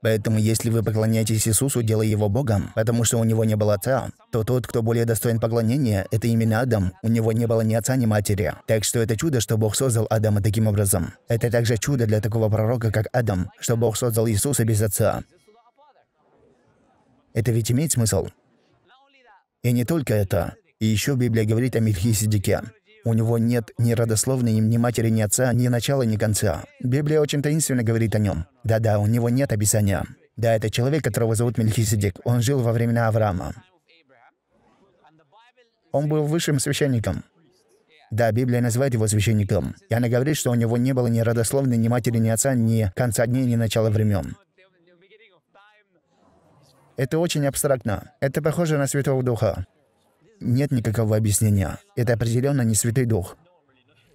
Speaker 1: Поэтому если вы поклоняетесь Иисусу, делая его Богом, потому что у него не было отца, то тот, кто более достоин поклонения, это именно Адам. У него не было ни отца, ни матери. Так что это чудо, что Бог создал Адама таким образом. Это также чудо для такого пророка, как Адам, что Бог создал Иисуса без отца. Это ведь имеет смысл? И не только это. И еще Библия говорит о Мельхиседеке. У него нет ни родословной, ни матери, ни отца, ни начала, ни конца. Библия очень таинственно говорит о нем. Да-да, у него нет описания. Да, это человек, которого зовут Мельхиседек. Он жил во времена Авраама. Он был высшим священником. Да, Библия называет его священником. И она говорит, что у него не было ни родословной, ни матери, ни отца, ни конца дней, ни начала времен. Это очень абстрактно. Это похоже на Святого Духа нет никакого объяснения. Это определенно не Святой Дух.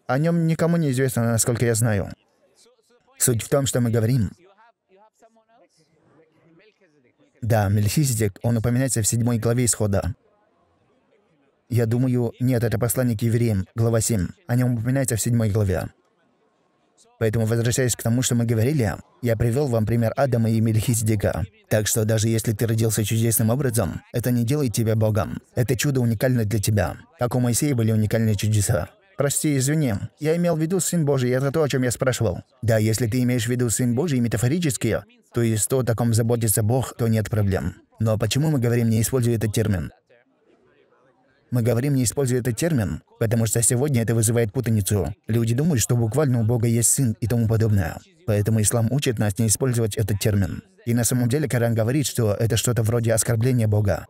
Speaker 1: О нем никому не известно, насколько я знаю. Суть в том, что мы говорим. Да, Мельхиседек, он упоминается в седьмой главе Исхода. Я думаю, нет, это послание к евреям, глава 7. О нем упоминается в седьмой главе. Поэтому, возвращаясь к тому, что мы говорили, я привел вам пример Адама и Мельхиседека. Так что даже если ты родился чудесным образом, это не делает тебя богом. Это чудо уникально для тебя. Как у Моисея были уникальные чудеса. Прости, извини. Я имел в виду Сын Божий, это то, о чем я спрашивал. Да, если ты имеешь в виду Сын Божий метафорически, то есть то, о ком заботится Бог, то нет проблем. Но почему мы говорим, не используя этот термин? Мы говорим, не используя этот термин, потому что сегодня это вызывает путаницу. Люди думают, что буквально у Бога есть сын и тому подобное. Поэтому ислам учит нас не использовать этот термин. И на самом деле Коран говорит, что это что-то вроде оскорбления Бога.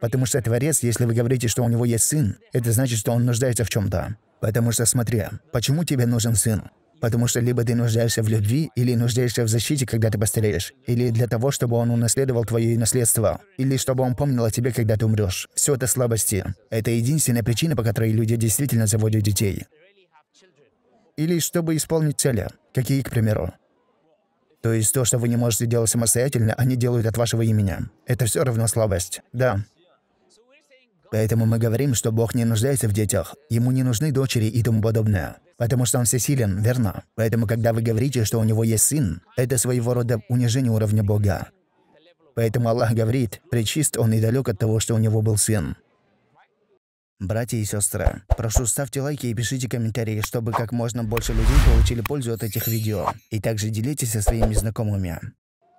Speaker 1: Потому что Творец, если вы говорите, что у него есть сын, это значит, что он нуждается в чем то Потому что смотри, почему тебе нужен сын? Потому что либо ты нуждаешься в любви, или нуждаешься в защите, когда ты постареешь, или для того, чтобы он унаследовал твое наследство, или чтобы он помнил о тебе, когда ты умрешь. Все это слабости. Это единственная причина, по которой люди действительно заводят детей. Или чтобы исполнить цели. Какие, к примеру? То есть то, что вы не можете делать самостоятельно, они делают от вашего имени. Это все равно слабость. Да, Поэтому мы говорим, что Бог не нуждается в детях, Ему не нужны дочери и тому подобное. Потому что Он всесилен, верно? Поэтому, когда вы говорите, что у Него есть сын, это своего рода унижение уровня Бога. Поэтому Аллах говорит, причист Он и далек от того, что у Него был сын. Братья и сестры, прошу ставьте лайки и пишите комментарии, чтобы как можно больше людей получили пользу от этих видео. И также делитесь со своими знакомыми.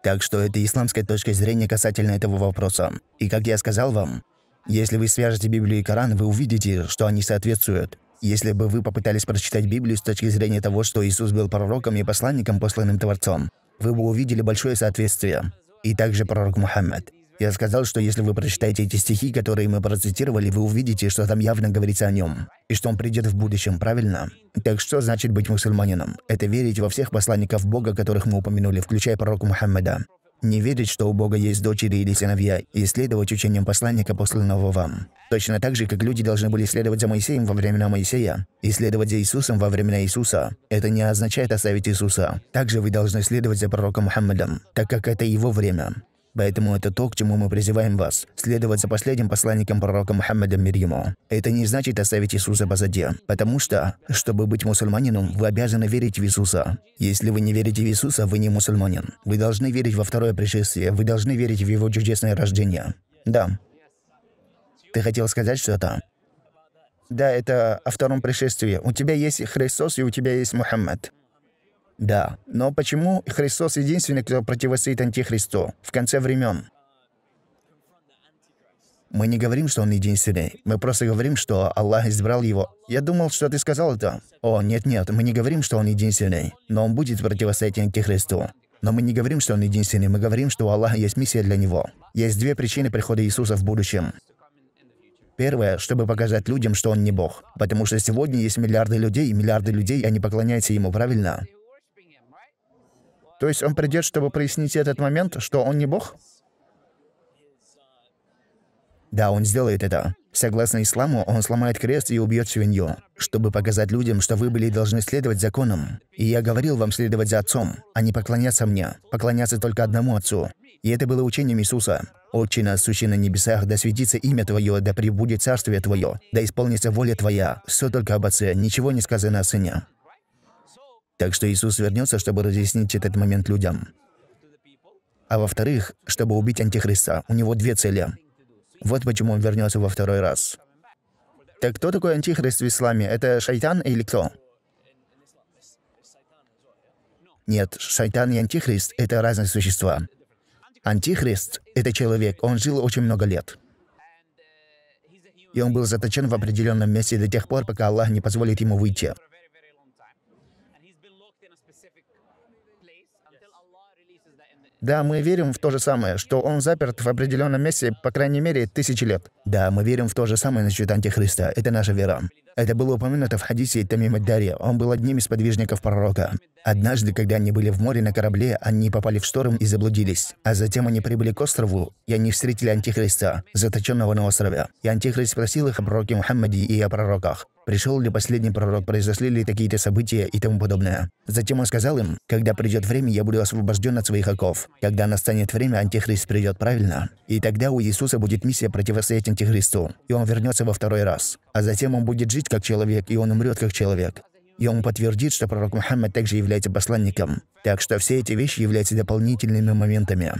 Speaker 1: Так что это исламская точка зрения касательно этого вопроса. И как я сказал вам, если вы свяжете Библию и Коран, вы увидите, что они соответствуют. Если бы вы попытались прочитать Библию с точки зрения того, что Иисус был пророком и посланником, посланным Творцом, вы бы увидели большое соответствие. И также пророк Мухаммад. Я сказал, что если вы прочитаете эти стихи, которые мы процитировали, вы увидите, что там явно говорится о нем, и что он придет в будущем, правильно? Так что значит быть мусульманином? Это верить во всех посланников Бога, которых мы упомянули, включая пророка Мухаммеда. Не верить, что у Бога есть дочери или сыновья, и следовать учениям посланника, посланного вам. Точно так же, как люди должны были следовать за Моисеем во времена Моисея, и следовать за Иисусом во времена Иисуса. Это не означает оставить Иисуса. Также вы должны следовать за пророком Мухаммедом, так как это его время. Поэтому это то, к чему мы призываем вас – следовать за последним посланником пророка Мухаммада мир ему. Это не значит оставить Иисуса позади, потому что, чтобы быть мусульманином, вы обязаны верить в Иисуса. Если вы не верите в Иисуса, вы не мусульманин. Вы должны верить во второе пришествие, вы должны верить в его чудесное рождение. Да. Ты хотел сказать что-то? Да, это о втором пришествии. У тебя есть Христос и у тебя есть Мухаммад. Да, но почему Христос единственный, кто противостоит Антихристу в конце времен? Мы не говорим, что он единственный. Мы просто говорим, что Аллах избрал его. Я думал, что ты сказал это. О, нет-нет, мы не говорим, что он единственный. Но он будет противостоять Антихристу. Но мы не говорим, что он единственный. Мы говорим, что у Аллаха есть миссия для него. Есть две причины прихода Иисуса в будущем. Первое, чтобы показать людям, что он не Бог. Потому что сегодня есть миллиарды людей, и миллиарды людей, они поклоняются ему, правильно? То есть он придет, чтобы прояснить этот момент, что он не Бог? Да, он сделает это. Согласно исламу, он сломает крест и убьет свинью, чтобы показать людям, что вы были должны следовать законам. И я говорил вам следовать за отцом, а не поклоняться мне, поклоняться только одному отцу. И это было учением Иисуса. «Отче нас, сущий на небесах, да светится имя Твое, да пребудет царствие Твое, да исполнится воля Твоя». Все только об Отце, ничего не сказано о Сыне. Так что Иисус вернется, чтобы разъяснить этот момент людям. А во-вторых, чтобы убить Антихриста. У него две цели. Вот почему он вернется во второй раз. Так кто такой Антихрист в исламе? Это шайтан или кто? Нет, шайтан и антихрист — это разные существа. Антихрист — это человек, он жил очень много лет. И он был заточен в определенном месте до тех пор, пока Аллах не позволит ему выйти. Да, мы верим в то же самое, что он заперт в определенном месте, по крайней мере, тысячи лет. Да, мы верим в то же самое насчет Антихриста. Это наша вера. Это было упомянуто в хадисе Тамима Дари. Он был одним из подвижников пророка. Однажды, когда они были в море на корабле, они попали в шторм и заблудились. А затем они прибыли к острову, и они встретили Антихриста, заточенного на острове. И Антихрист спросил их о пророке Мухаммаде и о пророках пришел ли последний пророк, произошли ли какие-то события и тому подобное. Затем он сказал им, когда придет время, я буду освобожден от своих оков. Когда настанет время, Антихрист придет правильно. И тогда у Иисуса будет миссия противостоять Антихристу, и он вернется во второй раз. А затем он будет жить как человек, и он умрет как человек. И он подтвердит, что пророк Мухаммад также является посланником. Так что все эти вещи являются дополнительными моментами.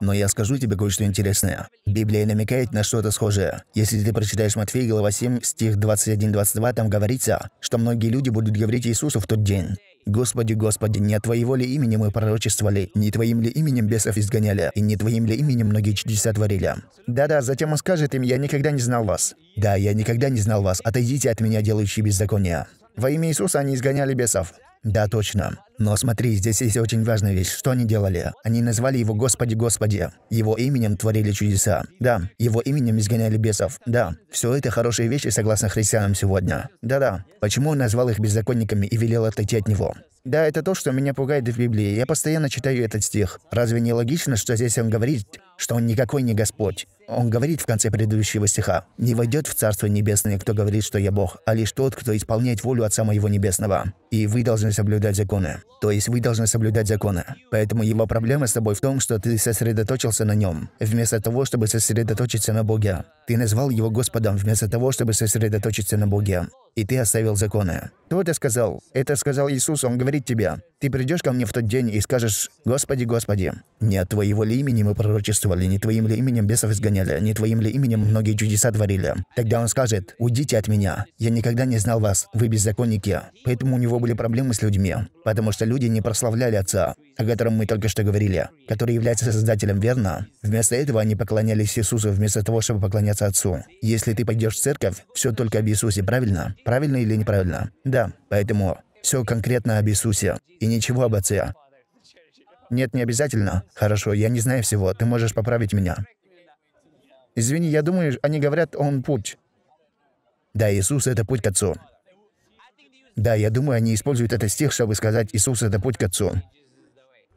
Speaker 1: Но я скажу тебе кое-что интересное. Библия намекает на что-то схожее. Если ты прочитаешь Матфея, глава 7, стих 21-22, там говорится, что многие люди будут говорить Иисусу в тот день. «Господи, Господи, не от Твоего ли имени мы пророчествовали, не Твоим ли именем бесов изгоняли, и не Твоим ли именем многие чудеса творили?» «Да-да, затем он скажет им, я никогда не знал вас». «Да, я никогда не знал вас, отойдите от меня, делающие беззаконие. Во имя Иисуса они изгоняли бесов. Да, точно. Но смотри, здесь есть очень важная вещь. Что они делали? Они назвали его «Господи, Господи». Его именем творили чудеса. Да, его именем изгоняли бесов. Да, все это хорошие вещи, согласно христианам сегодня. Да-да. Почему он назвал их беззаконниками и велел отойти от него? Да, это то, что меня пугает в Библии. Я постоянно читаю этот стих. Разве не логично, что здесь он говорит, что он никакой не Господь? Он говорит в конце предыдущего стиха, «Не войдет в Царство Небесное, кто говорит, что я Бог, а лишь тот, кто исполняет волю Отца Моего Небесного. И вы должны соблюдать законы». То есть вы должны соблюдать законы. Поэтому его проблема с тобой в том, что ты сосредоточился на нем, вместо того, чтобы сосредоточиться на Боге. Ты назвал его Господом, вместо того, чтобы сосредоточиться на Боге и ты оставил законы. Кто это сказал? Это сказал Иисус, Он говорит тебе. Ты придешь ко мне в тот день и скажешь, «Господи, Господи, не от Твоего ли имени мы пророчествовали, не Твоим ли именем бесов изгоняли, не Твоим ли именем многие чудеса творили?» Тогда Он скажет, «Уйдите от меня, я никогда не знал вас, вы беззаконники». Поэтому у него были проблемы с людьми, потому что люди не прославляли Отца, о котором мы только что говорили, который является Создателем, верно? Вместо этого они поклонялись Иисусу вместо того, чтобы поклоняться Отцу. Если ты пойдешь в церковь, все только об Иисусе, правильно? Правильно или неправильно? Да, поэтому все конкретно об Иисусе и ничего об Отце. Нет, не обязательно. Хорошо, я не знаю всего, ты можешь поправить меня. Извини, я думаю, они говорят, он путь. Да, Иисус — это путь к Отцу. Да, я думаю, они используют этот стих, чтобы сказать «Иисус — это путь к Отцу».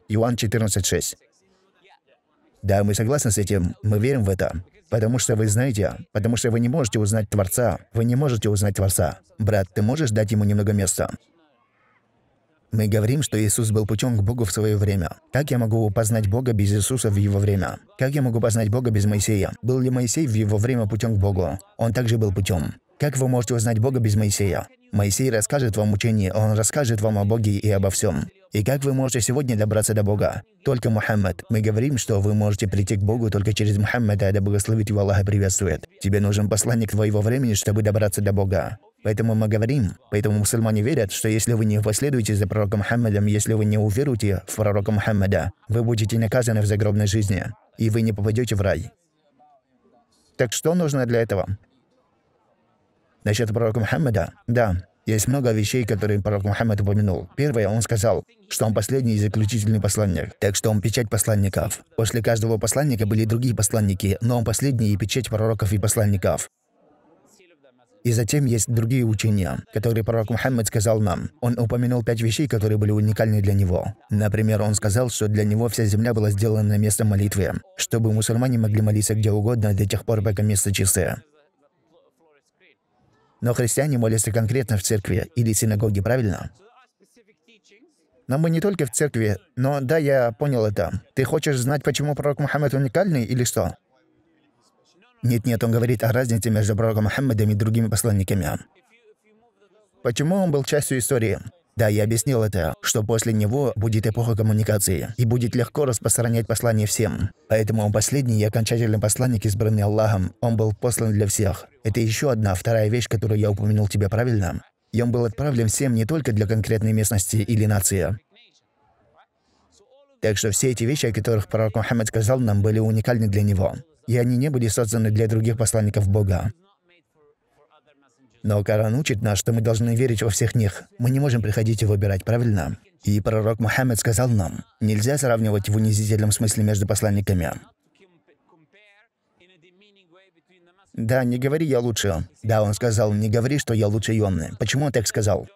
Speaker 1: Иоанн 14.6. Да, мы согласны с этим, мы верим в это. Потому что вы знаете, потому что вы не можете узнать Творца, вы не можете узнать Творца. Брат, ты можешь дать ему немного места? Мы говорим, что Иисус был путем к Богу в свое время. Как я могу познать Бога без Иисуса в его время? Как я могу познать Бога без Моисея? Был ли Моисей в его время путем к Богу? Он также был путем. Как вы можете узнать Бога без Моисея? Моисей расскажет вам учение, он расскажет вам о Боге и обо всем. И как вы можете сегодня добраться до Бога? Только Мухаммад. Мы говорим, что вы можете прийти к Богу только через Мухаммада, да благословит его Аллах приветствует. Тебе нужен посланник твоего времени, чтобы добраться до Бога. Поэтому мы говорим, поэтому мусульмане верят, что если вы не последуете за пророком Мухаммадом, если вы не уверуете в пророка Мухаммада, вы будете наказаны в загробной жизни, и вы не попадете в рай. Так что нужно для этого? Насчет пророка Мухаммада? Да, есть много вещей, которые пророк Мухаммад упомянул. Первое, он сказал, что он последний и заключительный посланник, так что он печать посланников. После каждого посланника были другие посланники, но он последний и печать пророков и посланников. И затем есть другие учения, которые пророк Мухаммад сказал нам. Он упомянул пять вещей, которые были уникальны для него. Например, он сказал, что для него вся земля была сделана местом молитвы, чтобы мусульмане могли молиться где угодно до тех пор, пока место чистое. Но христиане молятся конкретно в церкви или синагоге, правильно? Но мы не только в церкви, но да, я понял это. Ты хочешь знать, почему пророк Мухаммад уникальный или что? Нет-нет, он говорит о разнице между пророком Мухаммадом и другими посланниками. Почему он был частью истории? Да, я объяснил это, что после него будет эпоха коммуникации и будет легко распространять послание всем. Поэтому он последний и окончательный посланник, избранный Аллахом, он был послан для всех. Это еще одна, вторая вещь, которую я упомянул тебе правильно. И он был отправлен всем не только для конкретной местности или нации. Так что все эти вещи, о которых пророк Мухаммад сказал нам, были уникальны для него. И они не были созданы для других посланников Бога. Но Коран учит нас, что мы должны верить во всех них. Мы не можем приходить и выбирать, правильно? И пророк Мухаммед сказал нам, нельзя сравнивать в унизительном смысле между посланниками. Да, не говори «я лучше». Да, он сказал, не говори, что я лучше Йонны. Почему он так сказал?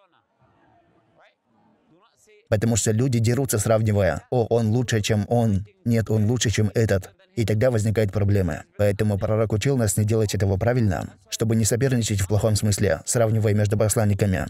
Speaker 1: Потому что люди дерутся, сравнивая. О, он лучше, чем он. Нет, он лучше, чем этот. И тогда возникают проблемы. Поэтому пророк учил нас не делать этого правильно, чтобы не соперничать в плохом смысле, сравнивая между посланниками.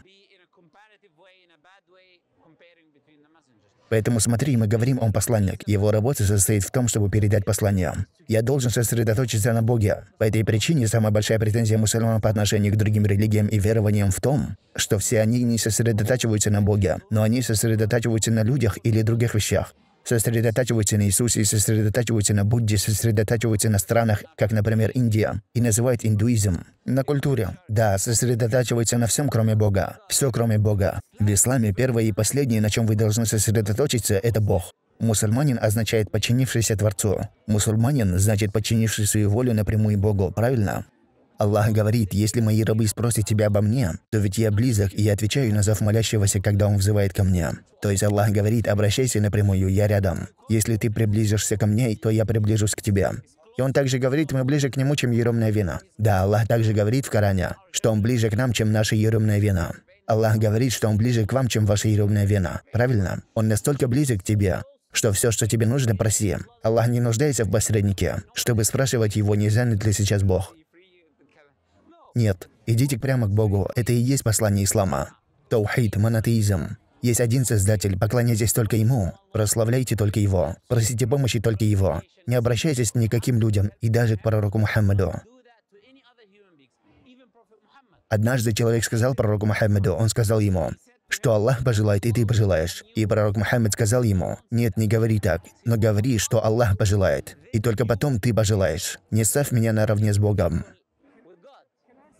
Speaker 1: Поэтому смотри, мы говорим, он посланник. Его работа состоит в том, чтобы передать послание. Я должен сосредоточиться на Боге. По этой причине самая большая претензия мусульман по отношению к другим религиям и верованиям в том, что все они не сосредотачиваются на Боге, но они сосредотачиваются на людях или других вещах сосредотачиваются на Иисусе, сосредотачиваются на Будде, сосредотачиваются на странах, как, например, Индия, и называют индуизм. На культуре. Да, сосредотачиваются на всем, кроме Бога. Все, кроме Бога. В исламе первое и последнее, на чем вы должны сосредоточиться, это Бог. Мусульманин означает подчинившийся Творцу. Мусульманин значит подчинивший свою волю напрямую Богу, правильно? Аллах говорит, если мои рабы спросят тебя обо мне, то ведь я близок, и я отвечаю на зов молящегося, когда он взывает ко мне. То есть Аллах говорит, обращайся напрямую, я рядом. Если ты приблизишься ко мне, то я приближусь к тебе. И он также говорит, мы ближе к нему, чем еремное вино. Да, Аллах также говорит в Коране, что он ближе к нам, чем наше еремное вино. Аллах говорит, что он ближе к вам, чем ваше еремное вино. Правильно? Он настолько близок к тебе, что все, что тебе нужно, проси. Аллах не нуждается в посреднике, чтобы спрашивать его, не занят ли сейчас Бог. Нет, идите прямо к Богу, это и есть послание ислама. Таухид, монотеизм. Есть один Создатель, поклоняйтесь только Ему, прославляйте только Его, просите помощи только Его, не обращайтесь ни к каким людям и даже к пророку Мухаммаду. Однажды человек сказал пророку Мухаммаду, он сказал ему, что Аллах пожелает, и ты пожелаешь. И пророк Мухаммед сказал ему, «Нет, не говори так, но говори, что Аллах пожелает, и только потом ты пожелаешь. Не ставь меня наравне с Богом».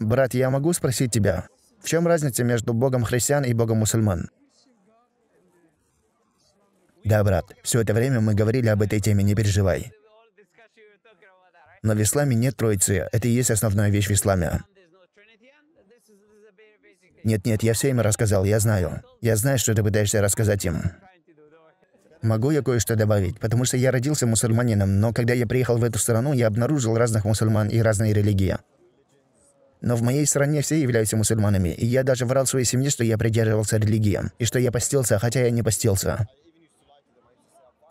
Speaker 1: «Брат, я могу спросить тебя, в чем разница между богом христиан и богом мусульман?» «Да, брат, все это время мы говорили об этой теме, не переживай». Но в исламе нет троицы, это и есть основная вещь в исламе. Нет-нет, я все им рассказал, я знаю. Я знаю, что ты пытаешься рассказать им. Могу я кое-что добавить, потому что я родился мусульманином, но когда я приехал в эту страну, я обнаружил разных мусульман и разные религии. Но в моей стране все являются мусульманами, и я даже врал своей семье, что я придерживался религии, и что я постился, хотя я не постился.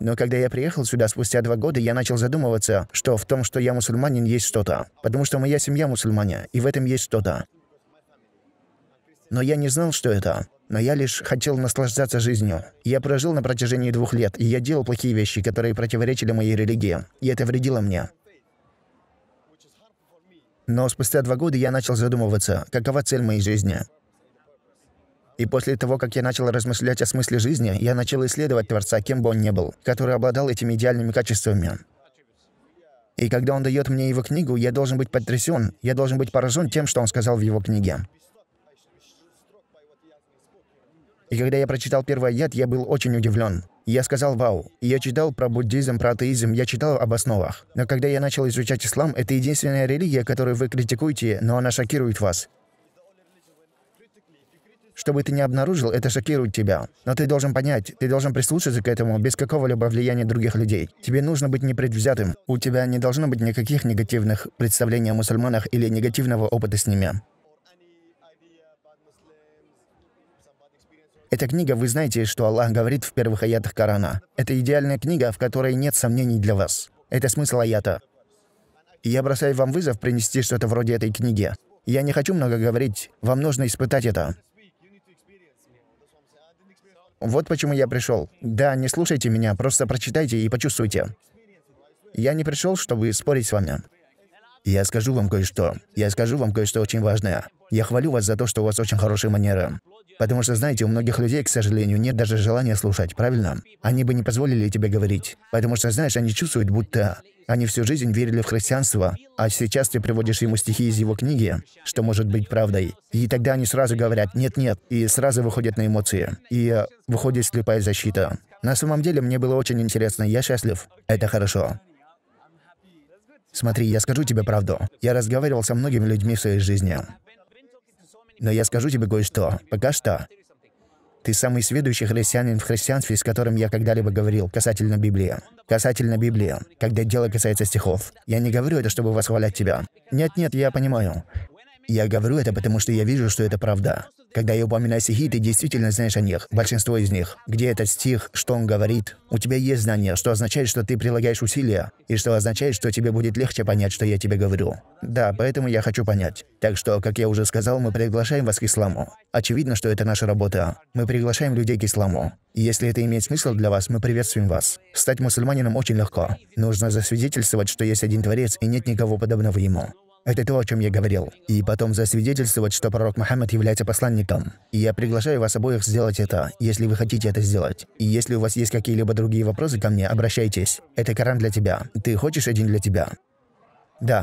Speaker 1: Но когда я приехал сюда спустя два года, я начал задумываться, что в том, что я мусульманин, есть что-то. Потому что моя семья мусульмане, и в этом есть что-то. Но я не знал, что это. Но я лишь хотел наслаждаться жизнью. Я прожил на протяжении двух лет, и я делал плохие вещи, которые противоречили моей религии. И это вредило мне. Но спустя два года я начал задумываться, какова цель моей жизни. И после того, как я начал размышлять о смысле жизни, я начал исследовать Творца, кем бы он ни был, который обладал этими идеальными качествами. И когда он дает мне его книгу, я должен быть потрясен, я должен быть поражен тем, что он сказал в его книге. И когда я прочитал первый яд, я был очень удивлен. Я сказал «Вау». Я читал про буддизм, про атеизм, я читал об основах. Но когда я начал изучать ислам, это единственная религия, которую вы критикуете, но она шокирует вас. Что бы ты ни обнаружил, это шокирует тебя. Но ты должен понять, ты должен прислушаться к этому без какого-либо влияния других людей. Тебе нужно быть непредвзятым. У тебя не должно быть никаких негативных представлений о мусульманах или негативного опыта с ними. Эта книга, вы знаете, что Аллах говорит в первых аятах Корана. Это идеальная книга, в которой нет сомнений для вас. Это смысл аята. я бросаю вам вызов принести что-то вроде этой книги. Я не хочу много говорить, вам нужно испытать это. Вот почему я пришел. Да, не слушайте меня, просто прочитайте и почувствуйте. Я не пришел, чтобы спорить с вами. Я скажу вам кое-что. Я скажу вам кое-что очень важное. Я хвалю вас за то, что у вас очень хорошие манеры. Потому что, знаете, у многих людей, к сожалению, нет даже желания слушать, правильно? Они бы не позволили тебе говорить. Потому что, знаешь, они чувствуют, будто они всю жизнь верили в христианство, а сейчас ты приводишь ему стихи из его книги, что может быть правдой. И тогда они сразу говорят «нет-нет», и сразу выходят на эмоции. И э, выходит слепая защита. На самом деле, мне было очень интересно, я счастлив. Это хорошо. Смотри, я скажу тебе правду. Я разговаривал со многими людьми в своей жизни. Но я скажу тебе кое-что. Пока что. Ты самый сведущий христианин в христианстве, с которым я когда-либо говорил, касательно Библии. Касательно Библии, когда дело касается стихов. Я не говорю это, чтобы восхвалять тебя. Нет-нет, я понимаю. Я говорю это, потому что я вижу, что это правда. Когда я упоминаю стихи, ты действительно знаешь о них, большинство из них. Где этот стих, что он говорит? У тебя есть знание, что означает, что ты прилагаешь усилия, и что означает, что тебе будет легче понять, что я тебе говорю. Да, поэтому я хочу понять. Так что, как я уже сказал, мы приглашаем вас к исламу. Очевидно, что это наша работа. Мы приглашаем людей к исламу. И если это имеет смысл для вас, мы приветствуем вас. Стать мусульманином очень легко. Нужно засвидетельствовать, что есть один Творец и нет никого подобного ему. Это то, о чем я говорил. И потом засвидетельствовать, что пророк Мухаммад является посланником. И я приглашаю вас обоих сделать это, если вы хотите это сделать. И если у вас есть какие-либо другие вопросы ко мне, обращайтесь. Это Коран для тебя. Ты хочешь один для тебя? Да.